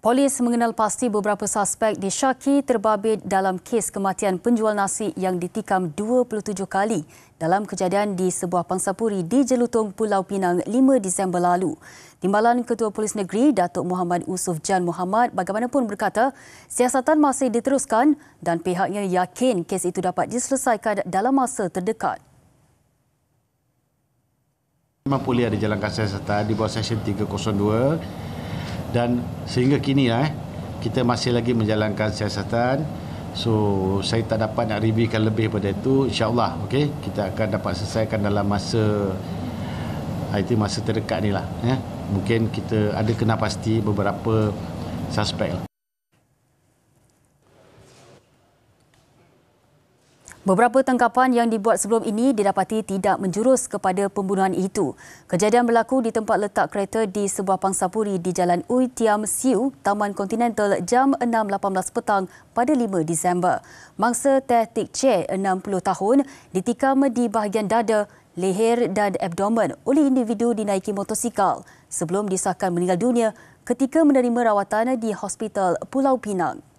Polis mengenal pasti beberapa suspek disyaki terbabit dalam kes kematian penjual nasi yang ditikam 27 kali dalam kejadian di sebuah pangsapuri di Jelutong, Pulau Pinang 5 Disember lalu. Timbalan Ketua Polis Negeri, Datuk Muhammad Usuf Jan Muhammad bagaimanapun berkata, siasatan masih diteruskan dan pihaknya yakin kes itu dapat diselesaikan dalam masa terdekat. Memang pulih ada jalan kasih serta di bawah Seksyen 302 dan sehingga kini ah, eh kita masih lagi menjalankan siasatan so saya tak dapat nak reviewkan lebih pada itu insyaallah okay kita akan dapat selesaikan dalam masa I masa terdekat ni lah eh. mungkin kita ada kena pasti beberapa suspek lah. Beberapa tangkapan yang dibuat sebelum ini didapati tidak menjurus kepada pembunuhan itu. Kejadian berlaku di tempat letak kereta di sebuah pangsapuri di Jalan Ui Tiam Siu, Taman Continental jam 6.18 petang pada 5 Disember. Mangsa Teh Tik Che, 60 tahun, ditikam di bahagian dada, leher dan abdomen oleh individu dinaiki motosikal sebelum disahkan meninggal dunia ketika menerima rawatan di Hospital Pulau Pinang.